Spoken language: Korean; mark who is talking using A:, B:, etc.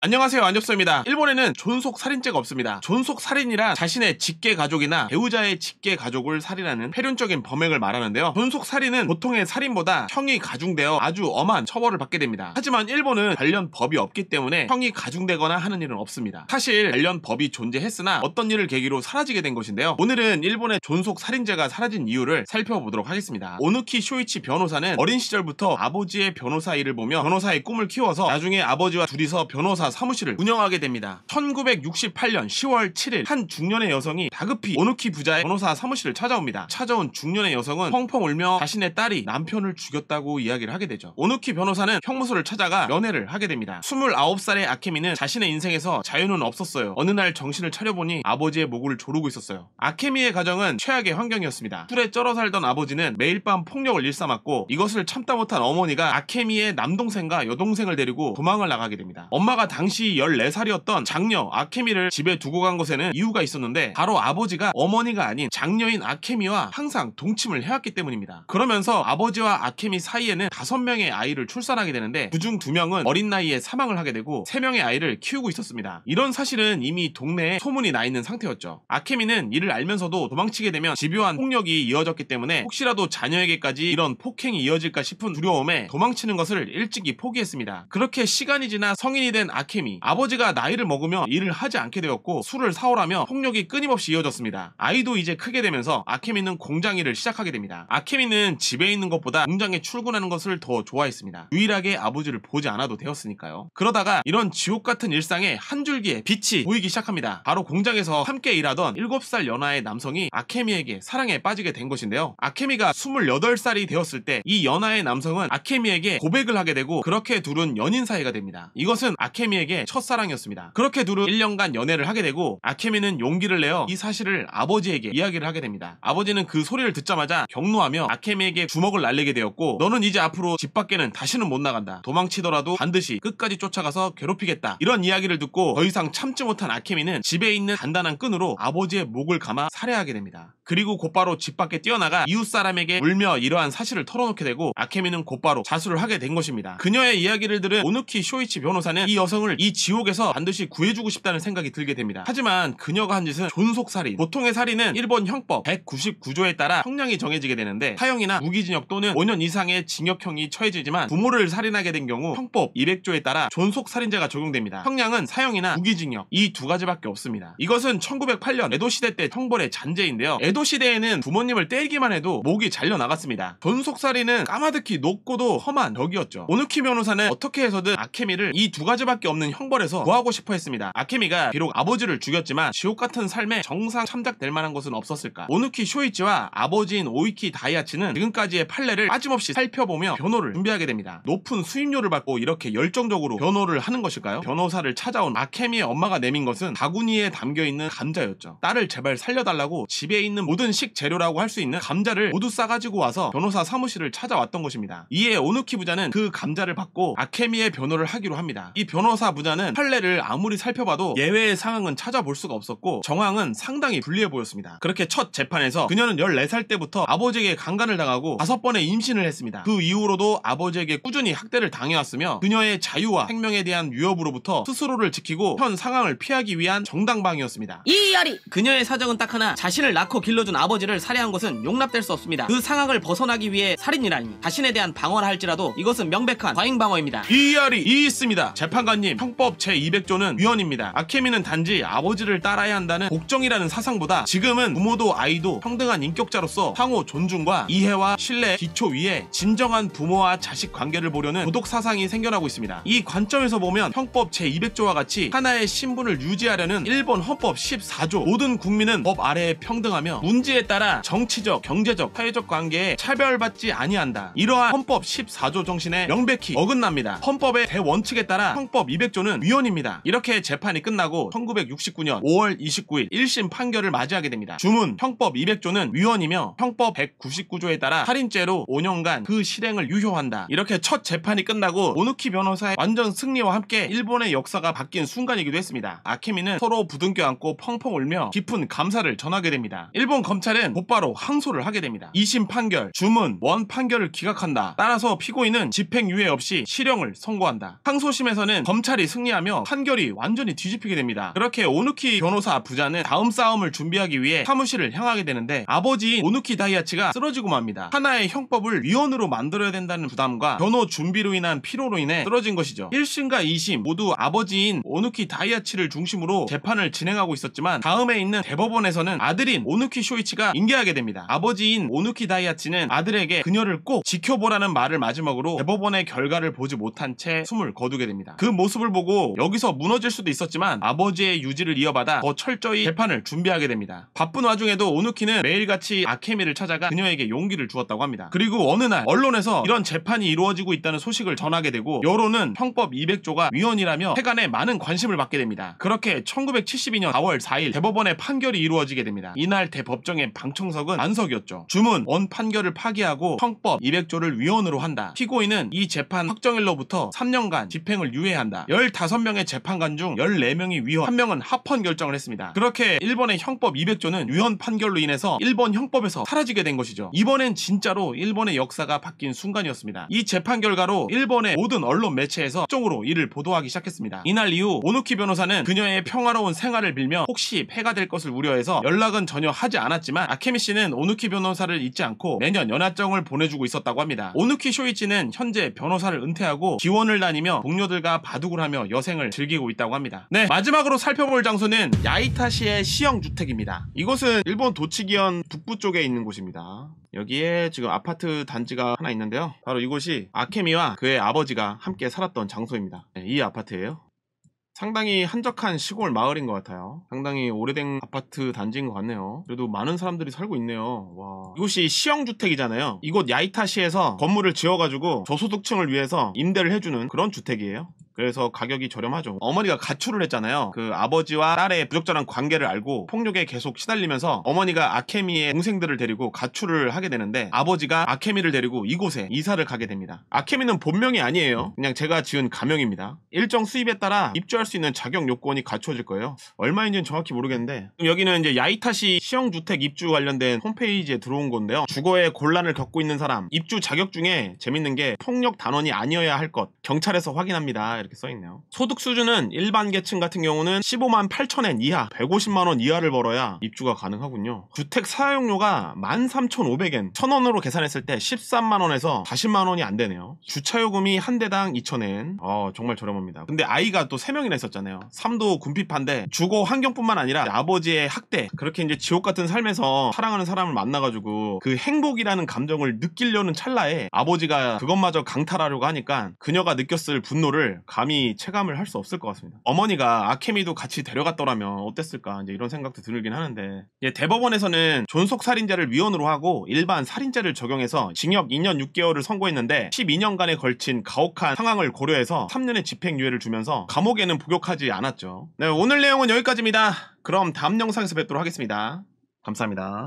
A: 안녕하세요 안녕쌤입니다 일본에는 존속 살인죄가 없습니다 존속 살인이란 자신의 직계 가족이나 배우자의 직계 가족을 살인하는 폐륜적인 범행을 말하는데요 존속 살인은 보통의 살인보다 형이 가중되어 아주 엄한 처벌을 받게 됩니다 하지만 일본은 관련 법이 없기 때문에 형이 가중되거나 하는 일은 없습니다 사실 관련 법이 존재했으나 어떤 일을 계기로 사라지게 된 것인데요 오늘은 일본의 존속 살인죄가 사라진 이유를 살펴보도록 하겠습니다 오누키 쇼이치 변호사는 어린 시절부터 아버지의 변호사 일을 보며 변호사의 꿈을 키워서 나중에 아버지와 둘이서 변호사 사 사무실을 운영하게 됩니다. 1968년 10월 7일 한 중년의 여성이 다급히 오누키 부자의 변호사 사무실을 찾아옵니다. 찾아온 중년의 여성은 펑펑 울며 자신의 딸이 남편을 죽였다고 이야기를 하게 되죠. 오누키 변호사는 형무소를 찾아가 면회를 하게 됩니다. 29살의 아케미는 자신의 인생에서 자유는 없었어요. 어느 날 정신을 차려보니 아버지의 목을 조르고 있었어요. 아케미의 가정은 최악의 환경이었습니다. 술에 쩔어 살던 아버지는 매일 밤 폭력을 일삼았고 이것을 참다 못한 어머니가 아케미의 남동생과 여동생을 데리고 도망을 나가게 됩니다. 엄마가 다 당시 14살이었던 장녀 아케미를 집에 두고 간 것에는 이유가 있었는데 바로 아버지가 어머니가 아닌 장녀인 아케미와 항상 동침을 해왔기 때문입니다. 그러면서 아버지와 아케미 사이에는 5명의 아이를 출산하게 되는데 그중 2명은 어린 나이에 사망을 하게 되고 3명의 아이를 키우고 있었습니다. 이런 사실은 이미 동네에 소문이 나 있는 상태였죠. 아케미는 이를 알면서도 도망치게 되면 집요한 폭력이 이어졌기 때문에 혹시라도 자녀에게까지 이런 폭행이 이어질까 싶은 두려움에 도망치는 것을 일찍이 포기했습니다. 그렇게 시간이 지나 성인이 된 아케미 는 아케미 아버지가 나이를 먹으며 일을 하지 않게 되었고 술을 사오라며 폭력이 끊임없이 이어졌습니다. 아이도 이제 크게 되면서 아케미는 공장 일을 시작하게 됩니다. 아케미는 집에 있는 것보다 공장에 출근하는 것을 더 좋아했습니다. 유일하게 아버지를 보지 않아도 되었으니까요. 그러다가 이런 지옥 같은 일상에 한 줄기의 빛이 보이기 시작합니다. 바로 공장에서 함께 일하던 7살 연하의 남성이 아케미에게 사랑에 빠지게 된 것인데요. 아케미가 28살이 되었을 때 이 연하의 남성은 아케미에게 고백을 하게 되고 그렇게 둘은 연인 사이가 됩니다. 이것은 아케미의 아케미에게 첫사랑이었습니다. 그렇게 둘은 1년간 연애를 하게 되고 아케미는 용기를 내어 이 사실을 아버지에게 이야기를 하게 됩니다. 아버지는 그 소리를 듣자마자 격노하며 아케미에게 주먹을 날리게 되었고 너는 이제 앞으로 집 밖에는 다시는 못 나간다. 도망치더라도 반드시 끝까지 쫓아가서 괴롭히겠다. 이런 이야기를 듣고 더 이상 참지 못한 아케미는 집에 있는 단단한 끈으로 아버지의 목을 감아 살해하게 됩니다. 그리고 곧바로 집 밖에 뛰어나가 이웃 사람에게 울며 이러한 사실을 털어놓게 되고 아케미는 곧바로 자수를 하게 된 것입니다. 그녀의 이야기를 들은 오누키 쇼이치 변호사는 이 여성을 여성을 이 지옥에서 반드시 구해주고 싶다는 생각이 들게 됩니다. 하지만 그녀가 한 짓은 존속살인. 보통의 살인은 일본 형법 199조에 따라 형량이 정해지게 되는데 사형이나 무기징역 또는 5년 이상의 징역형이 처해지지만 부모를 살인하게 된 경우 형법 200조에 따라 존속살인죄가 적용됩니다. 형량은 사형이나 무기징역 이 두 가지밖에 없습니다. 이것은 1908년 에도시대 때 형벌의 잔재인데요. 에도시대에는 부모님을 때리기만 해도 목이 잘려나갔습니다. 존속살인은 까마득히 높고도 험한 덕이었죠. 오누키 변호사는 어떻게 해서든 아케미를 이 두 가지밖에 없는 없는 형벌에서 구하고 싶어 했습니다. 아케미가 비록 아버지를 죽였지만 지옥 같은 삶에 정상 참작될 만한 것은 없었을까? 오누키 쇼이치와 아버지인 오이키 다이아치는 지금까지의 판례를 빠짐없이 살펴보며 변호를 준비하게 됩니다. 높은 수임료를 받고 이렇게 열정적으로 변호를 하는 것일까요? 변호사를 찾아온 아케미의 엄마가 내민 것은 바구니에 담겨있는 감자였죠. 딸을 제발 살려달라고 집에 있는 모든 식재료라고 할 수 있는 감자를 모두 싸가지고 와서 변호사 사무실을 찾아왔던 것입니다. 이에 오누키 부자는 그 감자를 받고 아케미의 변호를 하기로 합니다. 이 변호사 형사 부자는 판례를 아무리 살펴봐도 예외의 상황은 찾아볼 수가 없었고 정황은 상당히 불리해 보였습니다. 그렇게 첫 재판에서 그녀는 14살 때부터 아버지에게 강간을 당하고 5번의 임신을 했습니다. 그 이후로도 아버지에게 꾸준히 학대를 당해왔으며 그녀의 자유와 생명에 대한 위협으로부터 스스로를 지키고 현 상황을 피하기 위한 정당방위였습니다. 이열이 그녀의 사정은 딱 하나 자신을 낳고 길러준 아버지를 살해한 것은 용납될 수 없습니다. 그 상황을 벗어나기 위해 살인이라니 자신에 대한 방어를 할지라도 이것은 명백한 과잉방어입니다. 이열이 이 있습니다. 재판관님 하나님 형법 제200조는 위헌입니다. 아케미는 단지 아버지를 따라야 한다는 복정이라는 사상보다 지금은 부모도 아이도 평등한 인격자로서 상호 존중과 이해와 신뢰 기초 위에 진정한 부모와 자식 관계를 보려는 도덕 사상이 생겨나고 있습니다. 이 관점에서 보면 형법 제200조와 같이 하나의 신분을 유지하려는 일본 헌법 14조 모든 국민은 법 아래에 평등하며 문제에 따라 정치적, 경제적, 사회적 관계에 차별받지 아니한다. 이러한 헌법 14조 정신에 명백히 어긋납니다. 헌법의 대원칙에 따라 형법 200조는 위헌입니다. 이렇게 재판이 끝나고 1969년 5월 29일 1심 판결을 맞이하게 됩니다. 주문 형법 200조는 위헌이며 형법 199조에 따라 살인죄로 5년간 그 실행을 유효한다. 이렇게 첫 재판이 끝나고 오누키 변호사의 완전 승리와 함께 일본의 역사가 바뀐 순간이기도 했습니다. 아케미는 서로 부둥켜 안고 펑펑 울며 깊은 감사를 전하게 됩니다. 일본 검찰은 곧바로 항소를 하게 됩니다. 2심 판결, 주문, 원 판결을 기각한다. 따라서 피고인은 집행유예 없이 실형을 선고한다. 항소심에서는 검찰 경찰이 승리하며 판결이 완전히 뒤집히게 됩니다. 그렇게 오누키 변호사 부자는 다음 싸움을 준비하기 위해 사무실을 향하게 되는데 아버지인 오누키 다이아치가 쓰러지고 맙니다. 하나의 형법을 위원으로 만들어야 된다는 부담과 변호 준비로 인한 피로로 인해 쓰러진 것이죠. 1심과 2심 모두 아버지인 오누키 다이아치를 중심으로 재판을 진행하고 있었지만 다음에 있는 대법원에서는 아들인 오누키 쇼이치가 인계하게 됩니다. 아버지인 오누키 다이아치는 아들에게 그녀를 꼭 지켜보라는 말을 마지막으로 대법원의 결과를 보지 못한 채 숨을 거두게 됩니다. 그 모습 모습을 보고 여기서 무너질 수도 있었지만 아버지의 유지를 이어받아 더 철저히 재판을 준비하게 됩니다. 바쁜 와중에도 오누키는 매일같이 아케미를 찾아가 그녀에게 용기를 주었다고 합니다. 그리고 어느 날 언론에서 이런 재판이 이루어지고 있다는 소식을 전하게 되고 여론은 형법 200조가 위헌이라며 세간에 많은 관심을 받게 됩니다. 그렇게 1972년 4월 4일 대법원의 판결이 이루어지게 됩니다. 이날 대법정의 방청석은 안석이었죠 주문 원 판결을 파기하고 형법 200조를 위헌으로 한다. 피고인은 이 재판 확정일로부터 3년간 집행을 유예한다. 15명의 재판관 중 14명이 위헌, 1명은 합헌 결정을 했습니다. 그렇게 일본의 형법 200조는 위헌 판결로 인해서 일본 형법에서 사라지게 된 것이죠. 이번엔 진짜로 일본의 역사가 바뀐 순간이었습니다. 이 재판 결과로 일본의 모든 언론 매체에서 쪽으로 이를 보도하기 시작했습니다. 이날 이후 오누키 변호사는 그녀의 평화로운 생활을 빌며 혹시 폐가 될 것을 우려해서 연락은 전혀 하지 않았지만 아케미 씨는 오누키 변호사를 잊지 않고 매년 연하정을 보내주고 있었다고 합니다. 오누키 쇼이치는 현재 변호사를 은퇴하고 기원을 다니며 동료들과 바둑을 활동을 하며 여생을 즐기고 있다고 합니다. 네 마지막으로 살펴볼 장소는 야이타시의 시형주택입니다. 이곳은 일본 도치기현 북부 쪽에 있는 곳입니다. 여기에 지금 아파트 단지가 하나 있는데요. 바로 이곳이 아케미와 그의 아버지가 함께 살았던 장소입니다. 네, 이 아파트예요. 상당히 한적한 시골 마을인 것 같아요 상당히 오래된 아파트 단지인 것 같네요 그래도 많은 사람들이 살고 있네요 와 이곳이 시형주택이잖아요 이곳 야이타시에서 건물을 지어가지고 저소득층을 위해서 임대를 해주는 그런 주택이에요 그래서 가격이 저렴하죠. 어머니가 가출을 했잖아요. 그 아버지와 딸의 부적절한 관계를 알고 폭력에 계속 시달리면서 어머니가 아케미의 동생들을 데리고 가출을 하게 되는데 아버지가 아케미를 데리고 이곳에 이사를 가게 됩니다. 아케미는 본명이 아니에요. 그냥 제가 지은 가명입니다. 일정 수입에 따라 입주할 수 있는 자격 요건이 갖춰질 거예요. 얼마인지는 정확히 모르겠는데 여기는 이제 야이타시 시형주택 입주 관련된 홈페이지에 들어온 건데요. 주거에 곤란을 겪고 있는 사람 입주 자격 중에 재밌는 게 폭력 단원이 아니어야 할 것 경찰에서 확인합니다. 이렇게 써있네요. 소득 수준은 일반 계층 같은 경우는 15만 8천엔 이하, 150만원 이하를 벌어야 입주가 가능하군요. 주택 사용료가 13,500엔, 1,000원으로 계산했을 때 13만원에서 40만원이 안 되네요. 주차요금이 한 대당 2,000엔, 어, 정말 저렴합니다. 근데 아이가 또 3명이나 있었잖아요. 3도 군핍한데 주거 환경뿐만 아니라 아버지의 학대, 그렇게 이제 지옥 같은 삶에서 사랑하는 사람을 만나가지고 그 행복이라는 감정을 느끼려는 찰나에 아버지가 그것마저 강탈하려고 하니까 그녀가 느꼈을 분노를 가 감히 체감을 할 수 없을 것 같습니다. 어머니가 아케미도 같이 데려갔더라면 어땠을까 이제 이런 생각도 들긴 하는데 예, 대법원에서는 존속 살인자를 위헌으로 하고 일반 살인자를 적용해서 징역 2년 6개월을 선고했는데 12년간에 걸친 가혹한 상황을 고려해서 3년의 집행유예를 주면서 감옥에는 복역하지 않았죠. 네, 오늘 내용은 여기까지입니다. 그럼 다음 영상에서 뵙도록 하겠습니다. 감사합니다.